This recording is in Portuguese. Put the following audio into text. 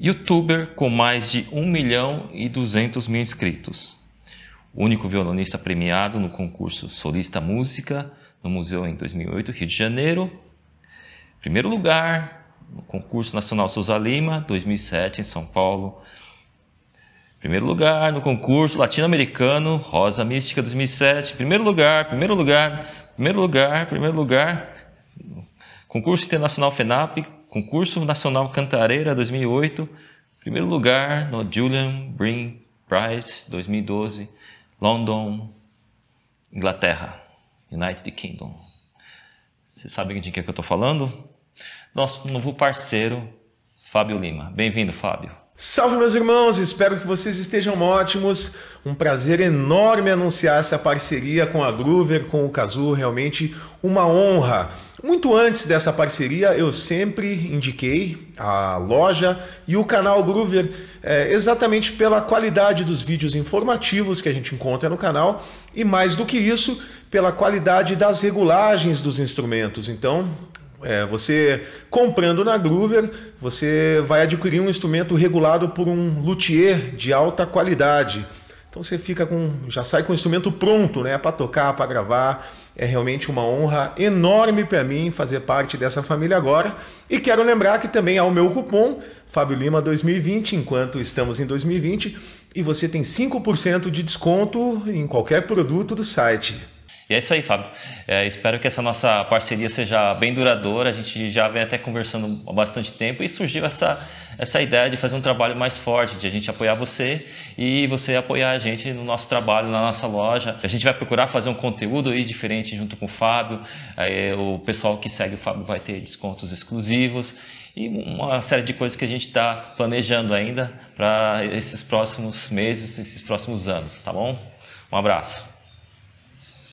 youtuber com mais de 1 milhão e 200 mil inscritos. O único violonista premiado no concurso Solista Música no Museu em 2008, Rio de Janeiro. Primeiro lugar no concurso Nacional Souza Lima, 2007, em São Paulo. Primeiro lugar no concurso latino-americano Rosa Mística 2007. Primeiro lugar, primeiro lugar, primeiro lugar, primeiro lugar. Concurso Internacional FENAP, Concurso Nacional Cantareira 2008, primeiro lugar no Julian Brin Prize 2012, London, Inglaterra, United Kingdom. Vocês sabem de que, é que eu estou falando? Nosso novo parceiro, Fábio Lima. Bem-vindo, Fábio. Salve, meus irmãos! Espero que vocês estejam ótimos. Um prazer enorme anunciar essa parceria com a Groover, com o Cazu, realmente uma honra. Muito antes dessa parceria, eu sempre indiquei a loja e o canal Groover é, exatamente pela qualidade dos vídeos informativos que a gente encontra no canal e, mais do que isso, pela qualidade das regulagens dos instrumentos. Então, é, você comprando na Groover, você vai adquirir um instrumento regulado por um luthier de alta qualidade. Então você fica com, já sai com o instrumento pronto, né, para tocar, para gravar. É realmente uma honra enorme para mim fazer parte dessa família agora. E quero lembrar que também há o meu cupom Fábio Lima 2020, enquanto estamos em 2020, e você tem 5% de desconto em qualquer produto do site. E é isso aí, Fábio. É, espero que essa nossa parceria seja bem duradoura. A gente já vem até conversando há bastante tempo e surgiu essa, essa ideia de fazer um trabalho mais forte, de a gente apoiar você e você apoiar a gente no nosso trabalho, na nossa loja. A gente vai procurar fazer um conteúdo aí diferente junto com o Fábio. o pessoal que segue o Fábio vai ter descontos exclusivos e uma série de coisas que a gente está planejando ainda para esses próximos meses, esses próximos anos, tá bom? Um abraço.